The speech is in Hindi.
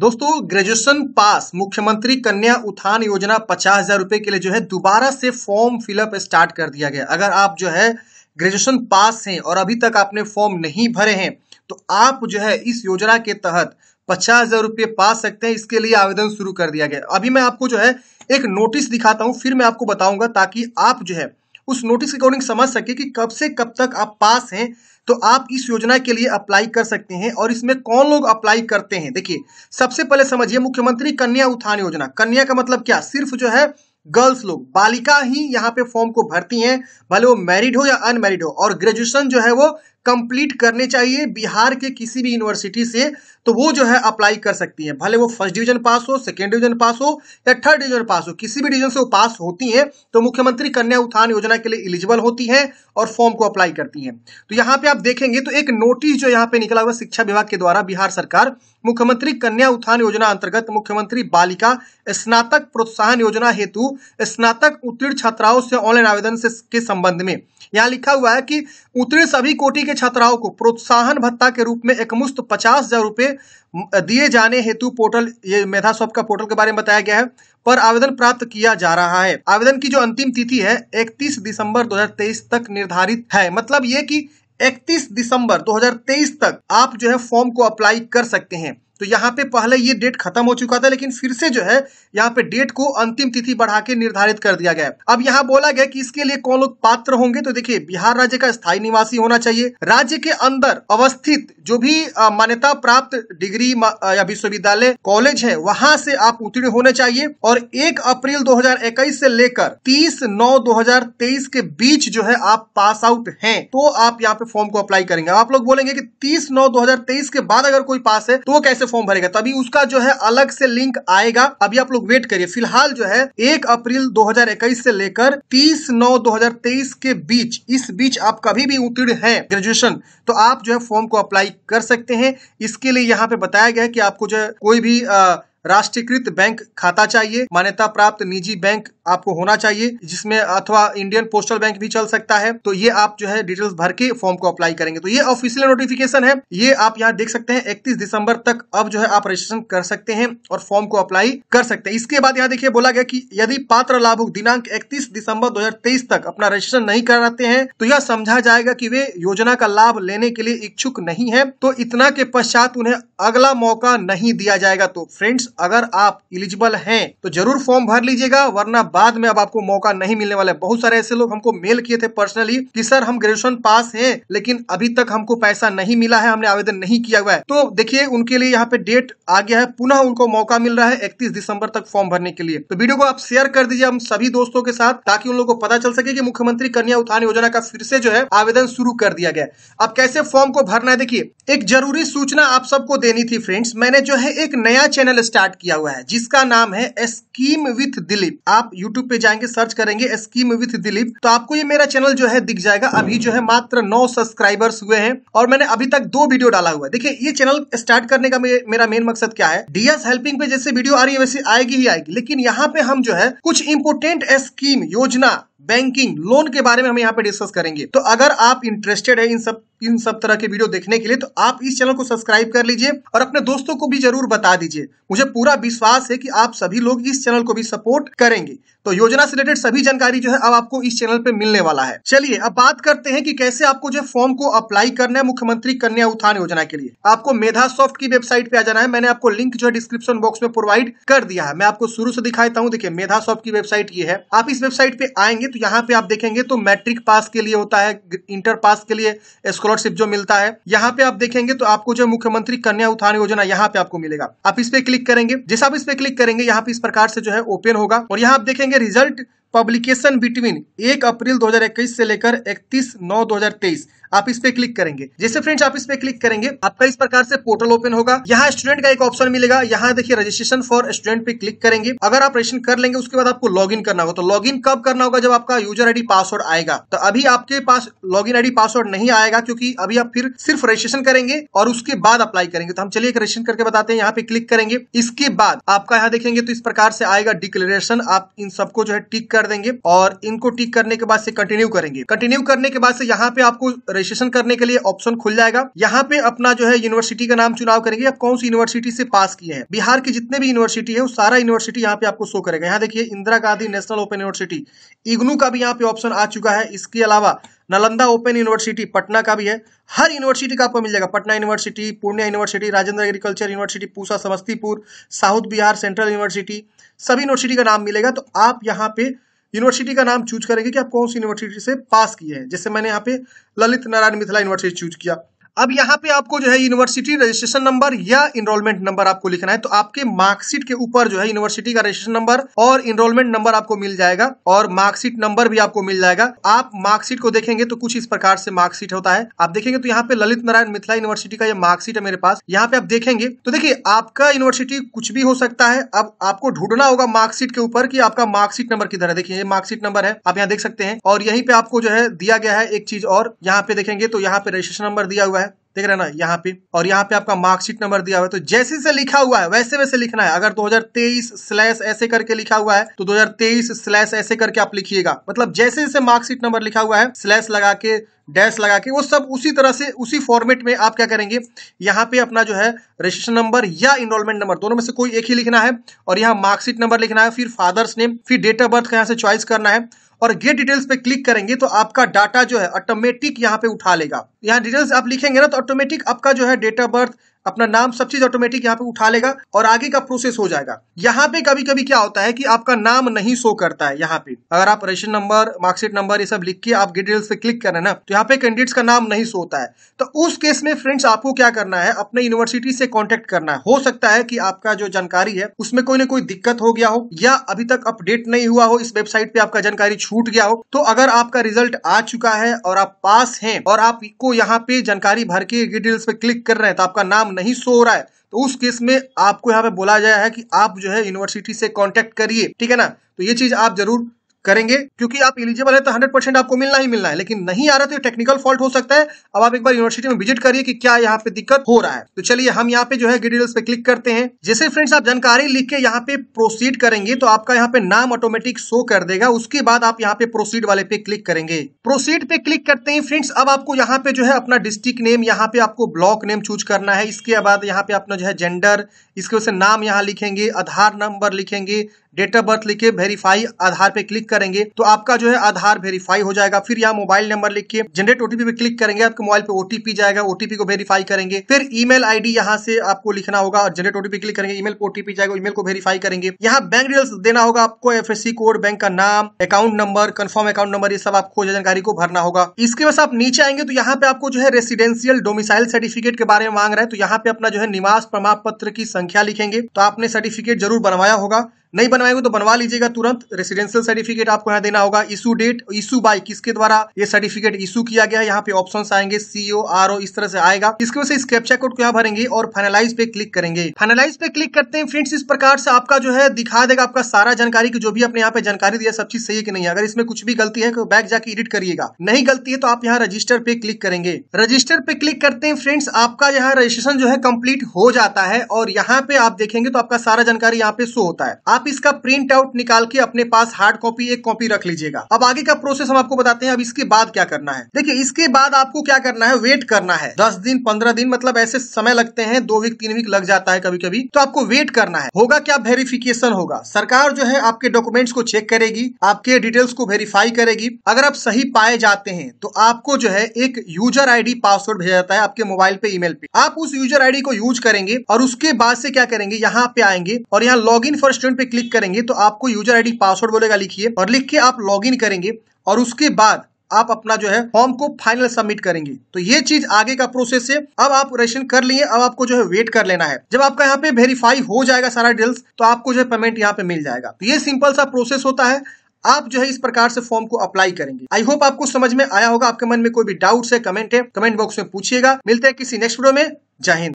दोस्तों ग्रेजुएशन पास मुख्यमंत्री कन्या उत्थान योजना पचास हजार रुपए के लिए जो है दोबारा से फॉर्म फिलअप स्टार्ट कर दिया गया अगर आप जो है ग्रेजुएशन पास हैं और अभी तक आपने फॉर्म नहीं भरे हैं तो आप जो है इस योजना के तहत पचास हजार रुपये पा सकते हैं इसके लिए आवेदन शुरू कर दिया गया अभी मैं आपको जो है एक नोटिस दिखाता हूं फिर मैं आपको बताऊंगा ताकि आप जो है उस नोटिस के अकॉर्डिंग समझ सके कि कब से कब तक आप पास हैं तो आप इस योजना के लिए अप्लाई कर सकते हैं और इसमें कौन लोग अप्लाई करते हैं देखिए सबसे पहले समझिए मुख्यमंत्री कन्या उत्थान योजना कन्या का मतलब क्या सिर्फ जो है गर्ल्स लोग बालिका ही यहाँ पे फॉर्म को भरती हैं भले वो मैरिड हो या अनमैरिड हो और ग्रेजुएशन जो है वो कंप्लीट करने चाहिए बिहार के किसी भी यूनिवर्सिटी से तो वो जो है अप्लाई कर सकती हैं भले वो फर्स्ट डिवीजन पास हो सेकेंड डिवीजन पास हो या थर्ड डिवीजन पास हो किसी भी डिवीजन से वो पास होती हैं तो मुख्यमंत्री कन्या उत्थान योजना के लिए एलिजिबल होती हैं और फॉर्म को अप्लाई करती हैं तो यहाँ पे आप देखेंगे तो एक नोटिस जो यहाँ पे निकला हुआ शिक्षा विभाग के द्वारा बिहार सरकार मुख्यमंत्री कन्या उत्थान योजना अंतर्गत मुख्यमंत्री बालिका स्नातक प्रोत्साहन योजना हेतु स्नातक उत्तीर्ण छात्राओं से ऑनलाइन आवेदन से के संबंध में यहाँ लिखा हुआ है कि उत्तीर्ण सभी कोटि के छात्राओं को प्रोत्साहन भत्ता के रूप में एकमुश्त पचास हजार रुपये दिए जाने हेतु पोर्टल ये मेधा शॉप का पोर्टल के बारे में बताया गया है पर आवेदन प्राप्त किया जा रहा है आवेदन की जो अंतिम तिथि है इकतीस दिसंबर दो तक निर्धारित है मतलब ये की इकतीस दिसंबर दो तक आप जो है फॉर्म को अप्लाई कर सकते हैं तो यहाँ पे पहले ये डेट खत्म हो चुका था लेकिन फिर से जो है यहाँ पे डेट को अंतिम तिथि बढ़ा के निर्धारित कर दिया गया अब यहाँ बोला गया कि इसके लिए कौन लोग पात्र होंगे तो देखिए बिहार राज्य का स्थायी निवासी होना चाहिए राज्य के अंदर अवस्थित जो भी मान्यता प्राप्त डिग्री या विश्वविद्यालय कॉलेज है वहां से आप उत्तीर्ण होने चाहिए और एक अप्रैल दो से लेकर तीस नौ दो के बीच जो है आप पास आउट है तो आप यहाँ पे फॉर्म को अप्लाई करेंगे आप लोग बोलेंगे कि तीस नौ दो के बाद अगर कोई पास है तो वो कैसे फॉर्म भरेगा तभी उसका जो है अलग से लिंक आएगा अभी आप लोग वेट करिए फिलहाल जो है एक अप्रैल 2021 से लेकर 30 नौ 2023 के बीच इस बीच आप कभी भी उत्तीर्ण है ग्रेजुएशन तो आप जो है फॉर्म को अप्लाई कर सकते हैं इसके लिए यहाँ पे बताया गया है कि आपको जो है कोई भी राष्ट्रीयकृत बैंक खाता चाहिए मान्यता प्राप्त निजी बैंक आपको होना चाहिए जिसमें अथवा इंडियन पोस्टल बैंक भी चल सकता है तो ये आप जो है डिटेल्स भर के फॉर्म को अप्लाई करेंगे तो ये ऑफिशियल नोटिफिकेशन है ये आप यहाँ देख सकते हैं इकतीस दिसंबर तक अब जो है आप रजिस्ट्रेशन कर सकते हैं और फॉर्म को अप्लाई कर सकते हैं इसके बाद यहाँ देखिए बोला गया कि यदि पात्र लाभुक दिनांक इकतीस दिसंबर दो तक अपना रजिस्ट्रेशन नहीं कराते हैं तो यह समझा जाएगा की वे योजना का लाभ लेने के लिए इच्छुक नहीं है तो इतना के पश्चात उन्हें अगला मौका नहीं दिया जाएगा तो फ्रेंड्स अगर आप इलिजिबल हैं तो जरूर फॉर्म भर लीजिएगा वरना बाद में अब आपको मौका नहीं मिलने वाला है बहुत सारे ऐसे लोग हमको मेल किए थे पर्सनली कि सर हम ग्रेजुएशन पास हैं लेकिन अभी तक हमको पैसा नहीं मिला है हमने आवेदन नहीं किया हुआ है तो देखिए उनके लिए यहाँ पे डेट आ गया है पुनः उनको मौका मिल रहा है इकतीस दिसंबर तक फॉर्म भरने के लिए तो वीडियो को आप शेयर कर दीजिए हम सभी दोस्तों के साथ ताकि उन लोगों को पता चल सके की मुख्यमंत्री कन्या उत्थान योजना का फिर से जो है आवेदन शुरू कर दिया गया अब कैसे फॉर्म को भरना है देखिए एक जरूरी सूचना आप सबको देनी थी फ्रेंड्स मैंने जो है एक नया चैनल स्टार्ट किया हुआ है जिसका नाम है स्कीम विथ दिलीप आप यूट्यूब पे जाएंगे सर्च करेंगे स्कीम विथ दिलीप तो आपको ये मेरा चैनल जो है दिख जाएगा अभी जो है मात्र नौ सब्सक्राइबर्स हुए हैं और मैंने अभी तक दो वीडियो डाला हुआ है देखिए ये चैनल स्टार्ट करने का मेरा मेन मकसद क्या है डीएस हेल्पिंग पे जैसे वीडियो आ रही है वैसे आएगी ही आएगी लेकिन यहाँ पे हम जो है कुछ इंपोर्टेंट स्कीम योजना बैंकिंग लोन के बारे में हम यहाँ पे डिस्कस करेंगे तो अगर आप इंटरेस्टेड है इन सब इन सब तरह के वीडियो देखने के लिए तो आप इस चैनल को सब्सक्राइब कर लीजिए और अपने दोस्तों को भी जरूर बता दीजिए मुझे पूरा विश्वास है कि आप सभी लोग इस चैनल को भी सपोर्ट करेंगे तो योजना से रिलेटेड सभी जानकारी जो है अब आपको इस चैनल पे मिलने वाला है चलिए अब बात करते हैं कि कैसे आपको जो फॉर्म को अप्लाई करना है मुख्यमंत्री कन्या उत्थान योजना के लिए आपको मेधा सॉफ्ट की वेबसाइट पे आ जाना है मैंने आपको लिंक जो है डिस्क्रिप्शन बॉक्स में प्रोवाइड कर दिया है मैं आपको शुरू से दिखाता हूँ देखिए मेधा सॉफ्ट की वेबसाइट ये है आप इस वेबसाइट पे आएंगे तो यहाँ पे आप देखेंगे तो मैट्रिक पास के लिए होता है इंटर पास के लिए स्कॉलरशिप जो मिलता है यहाँ पे आप देखेंगे तो आपको जो मुख्यमंत्री कन्या उत्थान योजना यहाँ पे आपको मिलेगा आप इस पे क्लिक करेंगे जैसे आप इस पे क्लिक करेंगे यहाँ पे इस प्रकार से जो है ओपन होगा और यहाँ आप देखेंगे रिजल्ट पब्लिकेशन बिटवीन एक अप्रैल 2021 से लेकर 31 नौ 2023 आप इस पे क्लिक करेंगे जैसे फ्रेंड्स आप इस पे क्लिक करेंगे आपका इस प्रकार से पोर्टल ओपन होगा यहाँ स्टूडेंट का एक ऑप्शन मिलेगा यहाँ देखिए रजिस्ट्रेशन फॉर स्टूडेंट पे क्लिक करेंगे अगर आप रजिस्ट्रेशन कर लेंगे उसके बाद आपको लॉग करना होगा तो लॉग कब करना होगा जब आपका यूजर आईडी पासवर्ड आएगा तो अभी आपके पास लॉग इन पासवर्ड नहीं आएगा क्योंकि अभी आप फिर सिर्फ रजिस्ट्रेशन करेंगे और उसके बाद अप्लाई करेंगे तो हम चलिए रजिस्ट्रेशन करके बताते हैं यहाँ पे क्लिक करेंगे इसके बाद आपका यहाँ देखेंगे तो इस प्रकार से आएगा डिक्लेरेशन आप इन सबको जो है टिक कर देंगे और इनको टिक करने के बाद से कंटिन्यू करेंगे कंटिन्यू करने के बाद से यहाँ पे आपको रजिस्ट्रेशन करने के लिए ऑप्शन खुल जाएगा यहाँ पे अपना जो है यूनिवर्सिटी का नाम चुनाव करेंगे आप कौन सी यूनिवर्सिटी से पास किए हैं बिहार की जितने भी यूनिवर्सिटी है वो सारा यूनिवर्सिटी यहाँ पे आपको शो करेगा यहाँ देखिए Indira Gandhi national open university IGNOU का भी यहाँ पे ऑप्शन आ चुका है इसके अलावा नालंदा ओपन यूनिवर्सिटी पटना का भी है हर यूनिवर्सिटी का आपको मिल जाएगा Patna university Purnia university Rajendra agriculture university Pusa Samastipur south Bihar central university सभी यूनिवर्सिटी का नाम मिलेगा तो आप यहाँ पे यूनिवर्सिटी का नाम चूज करेंगे कि आप कौन सी यूनिवर्सिटी से पास किए हैं जैसे मैंने यहाँ पे ललित नारायण मिथिला यूनिवर्सिटी चूज किया अब यहाँ पे आपको जो है यूनिवर्सिटी रजिस्ट्रेशन नंबर या इनरोलमेंट नंबर आपको लिखना है तो आपके मार्कशीट के ऊपर जो है यूनिवर्सिटी का रजिस्ट्रेशन नंबर और इनरोलमेंट नंबर आपको मिल जाएगा और मार्कशीट नंबर भी आपको मिल जाएगा आप मार्कशीट को देखेंगे तो कुछ इस प्रकार से मार्कशीट होता है आप देखेंगे तो यहाँ पे ललित नारायण मिथिला यूनिवर्सिटी का यह मार्कशीट है मेरे पास यहाँ पे आप देखेंगे तो देखिए आपका यूनिवर्सिटी कुछ भी हो सकता है अब आपको ढूंढना होगा मार्कशीट के ऊपर की आपका मार्कशीट नंबर किधर है देखिए ये मार्कशीट नंबर है आप यहाँ देख सकते हैं और यहीं पे आपको जो है दिया गया है एक चीज और यहाँ पे देखेंगे तो यहाँ पे रजिस्ट्रेशन नंबर दिया हुआ है है देख रहे ना यहाँ पे और यहाँ पे आपका मार्कशीट नंबर दिया हुआ है तो जैसे से लिखा हुआ है वैसे वैसे लिखना है अगर 2023 स्लैश ऐसे करके लिखा हुआ है तो 2023 स्लैश ऐसे करके आप लिखिएगा मतलब जैसे जैसे मार्कशीट नंबर लिखा हुआ है स्लैश लगा के डैश लगा के वो सब उसी तरह से उसी फॉर्मेट में आप क्या करेंगे यहाँ पे अपना जो है रजिस्ट्रेशन नंबर या इनरोलमेंट नंबर दोनों में से कोई एक ही लिखना है और यहाँ मार्कशीट नंबर लिखना है फिर फादर्स नेम फिर डेट ऑफ बर्थ का यहाँ से चॉइस करना है और गेट डिटेल्स पे क्लिक करेंगे तो आपका डाटा जो है ऑटोमेटिक यहाँ पे उठा लेगा यहाँ डिटेल्स आप लिखेंगे ना तो ऑटोमेटिक आपका जो है डेट ऑफ बर्थ अपना नाम सब चीज ऑटोमेटिक यहाँ पे उठा लेगा और आगे का प्रोसेस हो जाएगा यहाँ पे कभी कभी क्या होता है कि आपका नाम नहीं शो करता है यहाँ पे अगर आप रेशन नंबर मार्कशीट नंबर ये सब लिख के आप डिटेल्स पे क्लिक करें ना तो यहाँ पे कैंडिडेट्स का नाम नहीं शो होता है तो उस केस में फ्रेंड्स आपको क्या करना है अपने यूनिवर्सिटी से कॉन्टेक्ट करना है हो सकता है की आपका जो जानकारी है उसमें कोई ना कोई दिक्कत हो गया हो या अभी तक अपडेट नहीं हुआ हो इस वेबसाइट पे आपका जानकारी छूट गया हो तो अगर आपका रिजल्ट आ चुका है और आप पास है और आपको यहाँ पे जानकारी भर के डिटेल्स पे क्लिक कर रहे हैं तो आपका नाम नहीं सो रहा है तो उस केस में आपको यहाँ पे बोला गया है कि आप जो है यूनिवर्सिटी से कॉन्टेक्ट करिए ठीक है ना तो ये चीज आप जरूर करेंगे क्योंकि आप एलिजिबल है तो हंड्रेड परसेंट आपको मिलना ही मिलना है लेकिन नहीं आ रहा तो टेक्निकल फॉल्ट हो सकता है अब आप एक बार यूनिवर्सिटी में विजिट करिए कि क्या यहाँ पे दिक्कत हो रहा है तो चलिए हम यहाँ पे जो है डिटेल्स पे क्लिक करते हैं जैसे फ्रेंड्स आप जानकारी लिख के यहाँ पे प्रोसीड करेंगे तो आपका यहाँ पे नाम ऑटोमेटिक शो कर देगा उसके बाद आप यहाँ पे प्रोसीड वाले पे क्लिक करेंगे प्रोसीड पे क्लिक करते ही फ्रेंड्स अब आपको यहाँ पे जो है अपना डिस्ट्रिक्ट नेम यहाँ पे आपको ब्लॉक नेम चूज करना है इसके बाद यहाँ पे अपना जो है जेंडर इसके वजह से नाम यहाँ लिखेंगे आधार नंबर लिखेंगे डेट ऑफ बर्थ लिखे वेरीफाई आधार पे क्लिक करेंगे तो आपका जो है आधार वेरीफाई हो जाएगा फिर यहाँ मोबाइल नंबर लिख के जनरेट ओटीपी पे क्लिक करेंगे आपके मोबाइल पे ओटीपी जाएगा ओटीपी को वेरीफाई करेंगे फिर ईमेल आईडी यहाँ से आपको लिखना होगा और जनरेट ओटीपी क्लिक करेंगे ईमेल ओटीपी जाएगा ईमेल को वेरीफाई करेंगे यहाँ बैंक डिटेल्स देना होगा आपको एफ कोड बैंक का नाम account number confirm account number ये सब आपको जानकारी को भरना होगा इसके बाद आप नीचे आएंगे तो यहाँ पे आपको जो है रेसिडेंशियल डोमिसाइल सर्टिफिकेट के बारे में मांग रहे हैं तो यहाँ पे अपना जो है निवास प्रमाण पत्र की संख्या लिखेंगे तो आपने सर्टिफिकेट जरूर बनवाया होगा नहीं बनवाएंगे तो बनवा लीजिएगा तुरंत रेसिडेंशियल सर्टिफिकेट आपको यहाँ देना होगा इशू डेट इशू बाई किसके द्वारा ये सर्टिफिकेट इशू किया गया यहाँ पे ऑप्शन आएंगे सीओ आर इस तरह से आएगा इसके वजह से इस कोड को यहाँ भरेंगे और फाइनलाइज पे क्लिक करेंगे फाइनलाइज पे क्लिक करते हैं फ्रेंड्स इस प्रकार से आपका जो है दिखा देगा आपका सारा जानकारी की जो भी आपने यहाँ पे जानकारी दिया सब चीज सही है की नहीं अगर इसमें कुछ भी गलती है तो बैक जाके एडिट करिएगा नहीं गलती है तो आप यहाँ रजिस्टर पे क्लिक करेंगे रजिस्टर पे क्लिक करते हैं फ्रेंड्स आपका यहाँ रजिस्ट्रेशन जो है कम्प्लीट हो जाता है और यहाँ पे आप देखेंगे तो आपका सारा जानकारी यहाँ पे शो होता है आप इसका प्रिंट आउट निकाल के अपने पास हार्ड कॉपी एक कॉपी रख लीजिएगा अब आगे का प्रोसेस हम आपको बताते हैं अब इसके बाद क्या करना है देखिए इसके बाद आपको क्या करना है वेट करना है दस दिन पंद्रह दिन मतलब ऐसे समय लगते हैं दो वीक तीन वीक लग जाता है कभी कभी तो आपको वेट करना है होगा क्या वेरिफिकेशन होगा सरकार जो है आपके डॉक्यूमेंट्स को चेक करेगी आपके डिटेल्स को वेरीफाई करेगी अगर आप सही पाए जाते हैं तो आपको जो है एक यूजर आईडी पासवर्ड भेजा जाता है आपके मोबाइल पे ईमेल पे आप उस यूजर आईडी को यूज करेंगे और उसके बाद से क्या करेंगे यहाँ पे आएंगे और यहाँ लॉग इन फॉर स्टूडेंट पे क्लिक करेंगे तो आपको यूजर आई पासवर्ड बोलेगा लिखिए और लिख के आप लॉग करेंगे और उसके बाद आप अपना जो है फॉर्म को फाइनल सबमिट करेंगे तो ये चीज आगे का प्रोसेस है अब आप रजिस्ट्रेशन कर लिए अब आपको जो है वेट कर लेना है जब आपका यहाँ पे वेरीफाई हो जाएगा सारा डिटेल्स तो आपको जो है पेमेंट यहाँ पे मिल जाएगा तो ये सिंपल सा प्रोसेस होता है आप जो है इस प्रकार से फॉर्म को अप्लाई करेंगे आई होप आपको समझ में आया होगा आपके मन में कोई भी डाउट है कमेंट है कमेंट बॉक्स में पूछिएगा मिलते हैं किसी नेक्स्ट वीडियो में जय हिंद